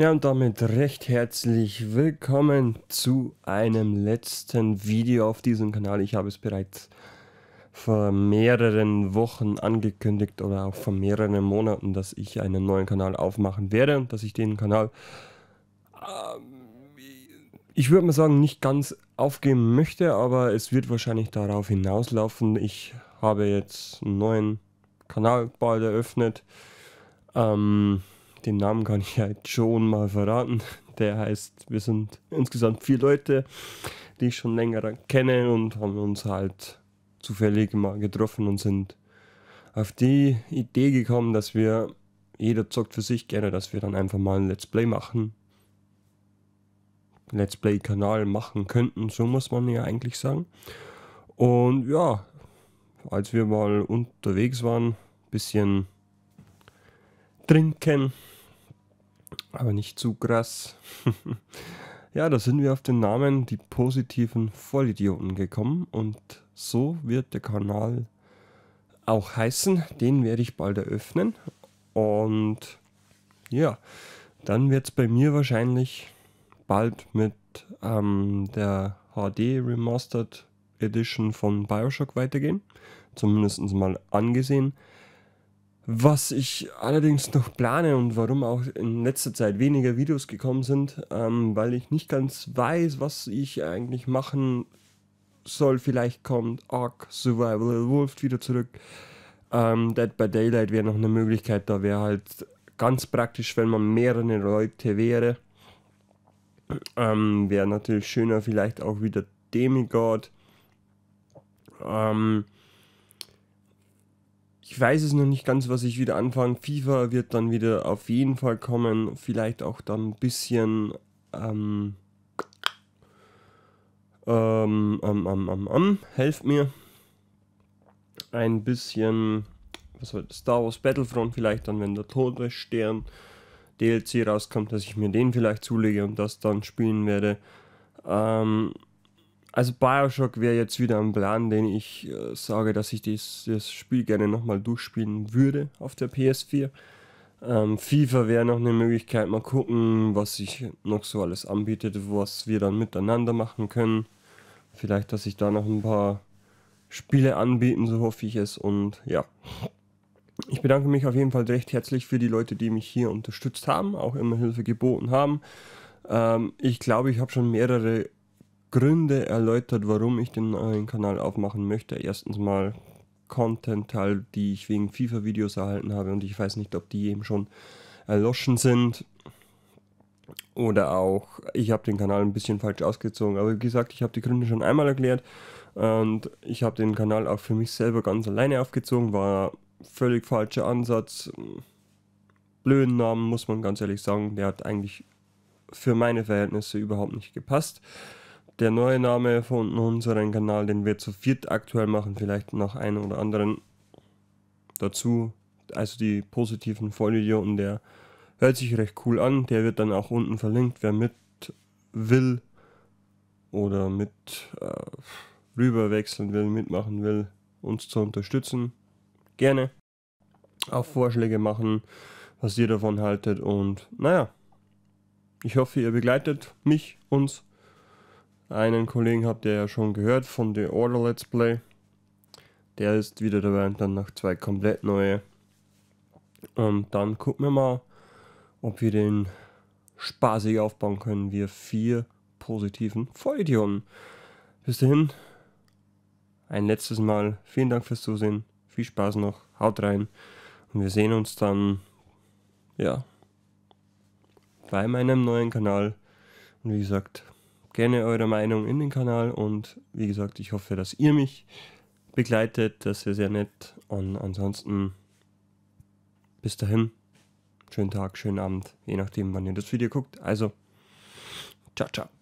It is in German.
Ja, und damit recht herzlich willkommen zu einem letzten Video auf diesem Kanal. Ich habe es bereits vor mehreren Wochen angekündigt oder auch vor mehreren Monaten, dass ich einen neuen Kanal aufmachen werde und dass ich den Kanal, äh, ich würde mal sagen, nicht ganz aufgeben möchte, aber es wird wahrscheinlich darauf hinauslaufen. Ich habe jetzt einen neuen Kanal bald eröffnet. Ähm, den Namen kann ich halt schon mal verraten. Der heißt, wir sind insgesamt vier Leute, die ich schon länger kenne und haben uns halt zufällig mal getroffen und sind auf die Idee gekommen, dass wir, jeder zockt für sich gerne, dass wir dann einfach mal ein Let's Play machen. Let's Play-Kanal machen könnten, so muss man ja eigentlich sagen. Und ja, als wir mal unterwegs waren, bisschen trinken, aber nicht zu krass. ja, da sind wir auf den Namen die positiven Vollidioten gekommen und so wird der Kanal auch heißen. Den werde ich bald eröffnen und ja, dann wird es bei mir wahrscheinlich bald mit ähm, der HD Remastered Edition von Bioshock weitergehen. Zumindest mal angesehen. Was ich allerdings noch plane und warum auch in letzter Zeit weniger Videos gekommen sind, ähm, weil ich nicht ganz weiß, was ich eigentlich machen soll. Vielleicht kommt Ark Survival Wolf wieder zurück. Ähm, Dead by Daylight wäre noch eine Möglichkeit, da wäre halt ganz praktisch, wenn man mehrere Leute wäre. Ähm, wäre natürlich schöner, vielleicht auch wieder Demigod. Ähm, weiß es noch nicht ganz, was ich wieder anfange. FIFA wird dann wieder auf jeden Fall kommen. Vielleicht auch dann ein bisschen. Ähm, ähm, ähm, ähm, ähm, helft mir. Ein bisschen. Was war das? Star Wars Battlefront vielleicht dann, wenn der Todesstern DLC rauskommt, dass ich mir den vielleicht zulege und das dann spielen werde. Ähm, also Bioshock wäre jetzt wieder ein Plan, den ich äh, sage, dass ich dies, das Spiel gerne nochmal durchspielen würde auf der PS4. Ähm, FIFA wäre noch eine Möglichkeit, mal gucken, was sich noch so alles anbietet, was wir dann miteinander machen können. Vielleicht, dass sich da noch ein paar Spiele anbieten, so hoffe ich es. Und ja, ich bedanke mich auf jeden Fall recht herzlich für die Leute, die mich hier unterstützt haben, auch immer Hilfe geboten haben. Ähm, ich glaube, ich habe schon mehrere Gründe erläutert, warum ich den neuen Kanal aufmachen möchte. Erstens mal Content halt, die ich wegen FIFA-Videos erhalten habe und ich weiß nicht, ob die eben schon erloschen sind. Oder auch, ich habe den Kanal ein bisschen falsch ausgezogen. Aber wie gesagt, ich habe die Gründe schon einmal erklärt und ich habe den Kanal auch für mich selber ganz alleine aufgezogen. War völlig falscher Ansatz. Blöden Namen, muss man ganz ehrlich sagen. Der hat eigentlich für meine Verhältnisse überhaupt nicht gepasst der neue Name von unserem Kanal, den wir zu viert aktuell machen, vielleicht noch einen oder anderen dazu. Also die positiven Vollidioten, der hört sich recht cool an. Der wird dann auch unten verlinkt, wer mit will oder mit äh, wechseln will, mitmachen will, uns zu unterstützen. Gerne auch Vorschläge machen, was ihr davon haltet. Und naja, ich hoffe, ihr begleitet mich, uns einen Kollegen habt ihr ja schon gehört von The Order Let's Play. Der ist wieder dabei und dann noch zwei komplett neue. Und ähm, dann gucken wir mal, ob wir den spaßig aufbauen können. Wir vier positiven Vollidioten. Bis dahin, ein letztes Mal. Vielen Dank fürs Zusehen. Viel Spaß noch. Haut rein. Und wir sehen uns dann, ja, bei meinem neuen Kanal. Und wie gesagt, gerne eure Meinung in den Kanal und wie gesagt, ich hoffe, dass ihr mich begleitet. Das wäre sehr nett. Und ansonsten bis dahin, schönen Tag, schönen Abend, je nachdem, wann ihr das Video guckt. Also, ciao, ciao.